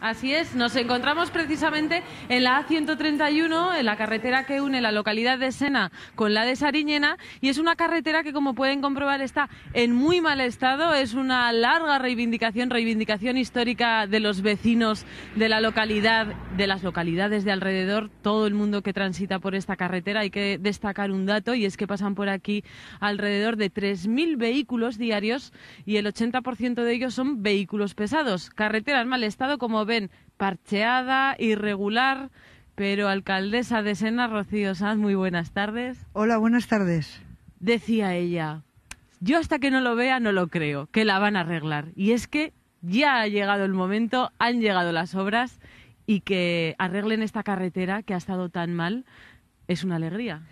Así es, nos encontramos precisamente en la A131, en la carretera que une la localidad de Sena con la de Sariñena, y es una carretera que, como pueden comprobar, está en muy mal estado. Es una larga reivindicación, reivindicación histórica de los vecinos de la localidad, de las localidades de alrededor, todo el mundo que transita por esta carretera. Hay que destacar un dato, y es que pasan por aquí alrededor de 3.000 vehículos diarios, y el 80% de ellos son vehículos pesados. Carretera en mal estado, como ven parcheada, irregular, pero alcaldesa de Sena, Rocío Sanz, muy buenas tardes. Hola, buenas tardes. Decía ella, yo hasta que no lo vea no lo creo, que la van a arreglar. Y es que ya ha llegado el momento, han llegado las obras y que arreglen esta carretera que ha estado tan mal es una alegría.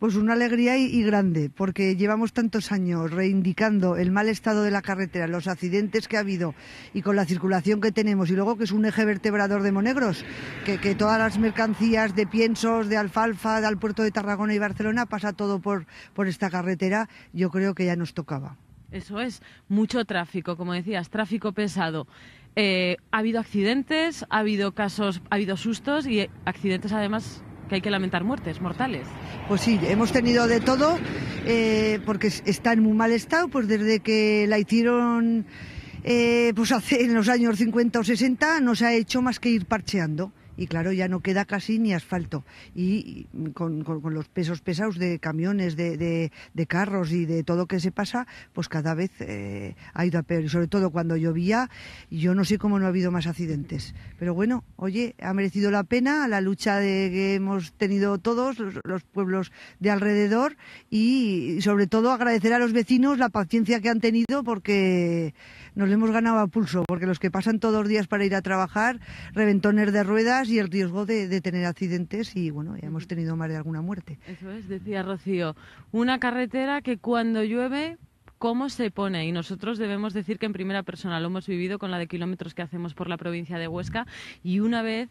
Pues una alegría y, grande, porque llevamos tantos años reivindicando el mal estado de la carretera, los accidentes que ha habido y con la circulación que tenemos, y luego que es un eje vertebrador de Monegros, que, todas las mercancías de piensos, de alfalfa, del puerto de Tarragona y Barcelona pasa todo por, por esta carretera, yo creo que ya nos tocaba. Eso es, mucho tráfico, como decías, tráfico pesado. Eh, ha habido accidentes, ha habido casos, ha habido sustos y accidentes además que hay que lamentar muertes mortales. Pues sí, hemos tenido de todo, eh, porque está en muy mal estado, pues desde que la hicieron eh, pues hace en los años 50 o 60 no se ha hecho más que ir parcheando y claro, ya no queda casi ni asfalto. Y con, los pesos pesados de camiones, de, carros y de todo que se pasa, pues cada vez eh, ha ido a peor. Y sobre todo cuando llovía, yo no sé cómo no ha habido más accidentes. Pero bueno, oye, ha merecido la pena la lucha de, que hemos tenido todos los, pueblos de alrededor y sobre todo agradecer a los vecinos la paciencia que han tenido porque nos le hemos ganado a pulso, porque los que pasan todos los días para ir a trabajar, reventones de ruedas y el riesgo de, tener accidentes y bueno, ya hemos tenido más de alguna muerte. Eso es, decía Rocío, una carretera que cuando llueve cómo se pone y nosotros debemos decir que en primera persona lo hemos vivido con la de kilómetros que hacemos por la provincia de Huesca y una vez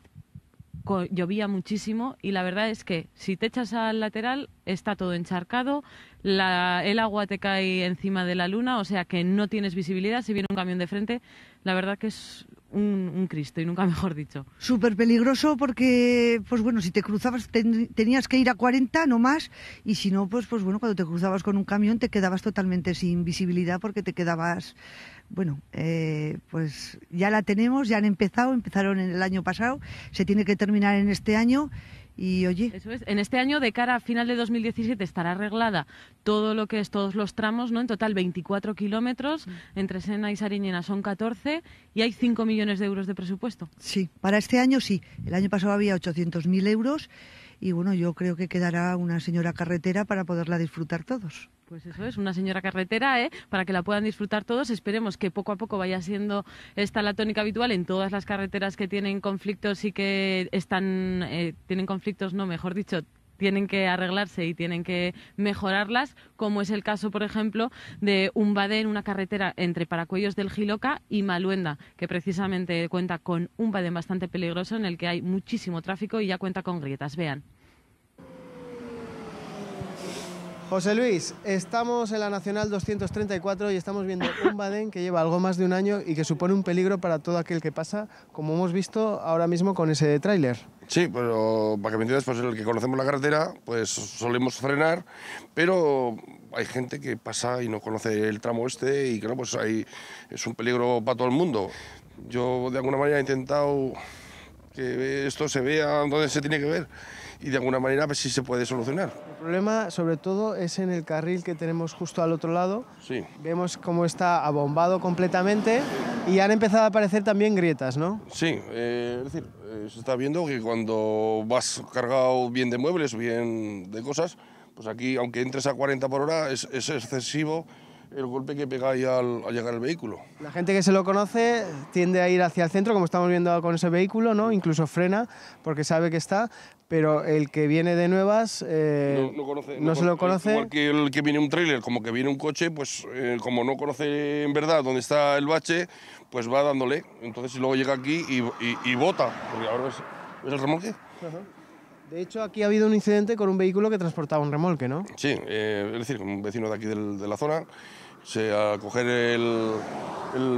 llovía muchísimo y la verdad es que si te echas al lateral está todo encharcado, la, el agua te cae encima de la luna, o sea que no tienes visibilidad, si viene un camión de frente, la verdad que es un, Cristo y nunca mejor dicho. Súper peligroso porque, pues bueno, si te cruzabas tenías que ir a 40 no más y si no, pues, pues bueno, cuando te cruzabas con un camión te quedabas totalmente sin visibilidad porque te quedabas, bueno, eh, pues ya la tenemos, ya han empezado, empezaron en el año pasado, se tiene que terminar en este año y Eso es. En este año, de cara a final de 2017, estará arreglada todo lo que es todos los tramos, ¿no? En total, 24 kilómetros. Mm. Entre Sena y Sariñena son 14 y hay 5 millones de euros de presupuesto. Sí, para este año sí. El año pasado había 800.000 euros y bueno, yo creo que quedará una señora carretera para poderla disfrutar todos. Pues eso es, una señora carretera, ¿eh? para que la puedan disfrutar todos. Esperemos que poco a poco vaya siendo esta la tónica habitual en todas las carreteras que tienen conflictos y que están, eh, tienen conflictos, no, mejor dicho, tienen que arreglarse y tienen que mejorarlas, como es el caso, por ejemplo, de un en una carretera entre Paracuellos del Giloca y Maluenda, que precisamente cuenta con un badén bastante peligroso en el que hay muchísimo tráfico y ya cuenta con grietas. Vean. José Luis, estamos en la Nacional 234 y estamos viendo un badén que lleva algo más de un año y que supone un peligro para todo aquel que pasa, como hemos visto ahora mismo con ese tráiler. Sí, pero para que me entiendas, pues el que conocemos la carretera, pues solemos frenar, pero hay gente que pasa y no conoce el tramo este y claro, pues ahí es un peligro para todo el mundo. Yo de alguna manera he intentado que esto se vea donde se tiene que ver y de alguna manera ver pues, si se puede solucionar. El problema sobre todo es en el carril que tenemos justo al otro lado. Sí. Vemos cómo está abombado completamente y han empezado a aparecer también grietas, ¿no? Sí, eh, es decir, eh, se está viendo que cuando vas cargado bien de muebles, bien de cosas, pues aquí aunque entres a 40 por hora es, es excesivo el golpe que pegáis al, llegar al vehículo. La gente que se lo conoce tiende a ir hacia el centro, como estamos viendo con ese vehículo, ¿no? Incluso frena porque sabe que está, pero el que viene de nuevas eh, no, se lo conoce. Igual que el que viene un tráiler, como que viene un coche, pues eh, como no conoce en verdad dónde está el bache, pues va dándole. Entonces luego llega aquí y, y, bota, porque ahora ves, el remolque. De hecho, aquí ha habido un incidente con un vehículo que transportaba un remolque, ¿no? Sí, eh, es decir, un vecino de aquí de la zona, se, a coger el,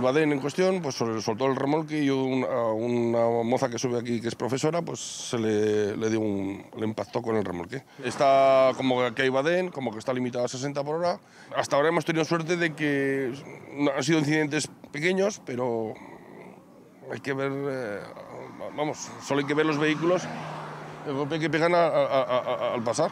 badén en cuestión, pues soltó el remolque y una moza que sube aquí, que es profesora, pues se le, dio un, le impactó con el remolque. Está como que hay badén, como que está limitado a 60 por hora. Hasta ahora hemos tenido suerte de que han sido incidentes pequeños, pero hay que ver, eh, vamos, solo hay que ver los vehículos el golpe que pegan al pasar.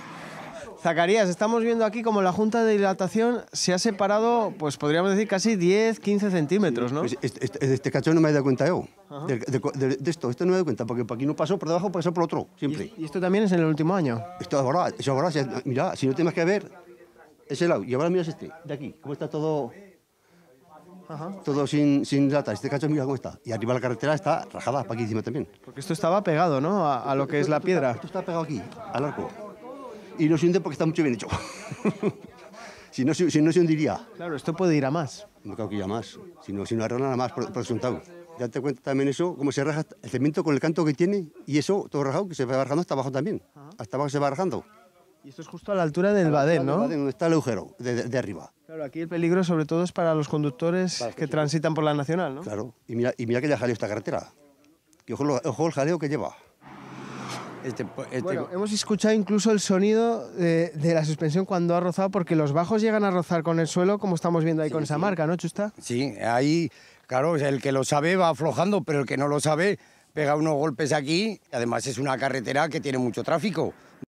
Zacarías, estamos viendo aquí como la junta de dilatación se ha separado, pues podríamos decir casi 10, 15 centímetros, ¿no? Pues, este, cachón cacho no me he dado cuenta yo. De, esto, esto no me he dado cuenta, porque por aquí no pasó por debajo, pasó por otro, siempre. ¿Y, esto también es en el último año? Esto verdad, eso verdad... mira, si no tienes que ver, ese lado, y ahora miras este, de aquí, cómo está todo... Todo sin, sin lata. Este cacho, mira cómo está. Y arriba la carretera está rajada, para aquí encima también. Porque esto estaba pegado, ¿no? A, lo que es la piedra. esto está pegado aquí, al arco. Y no se hunde porque está mucho bien hecho. si, no, si, no se hundiría. Claro, esto puede ir a más. No, creo que ir a más. Si no, si no nada más, por, por resultado. Ya te cuento también eso, cómo se raja el cemento con el canto que tiene y eso, todo rajado, que se va rajando hasta abajo también. Hasta abajo se va rajando y esto es justo a la altura del Badén, ¿no? Badén, donde está el agujero, de, arriba. Claro, aquí el peligro sobre todo es para los conductores que transitan por la nacional, ¿no? Claro, y mira, y mira que ya esta carretera. Y ojo, el jaleo que lleva. Este, pues, este bueno, hemos escuchado incluso el sonido de, la suspensión cuando ha rozado, porque los bajos llegan a rozar con el suelo, como estamos viendo ahí con esa marca, ¿no, Chusta? Sí, ahí, claro, el que lo sabe va aflojando, pero el que no lo sabe pega unos golpes aquí. Además es una carretera que tiene mucho tráfico.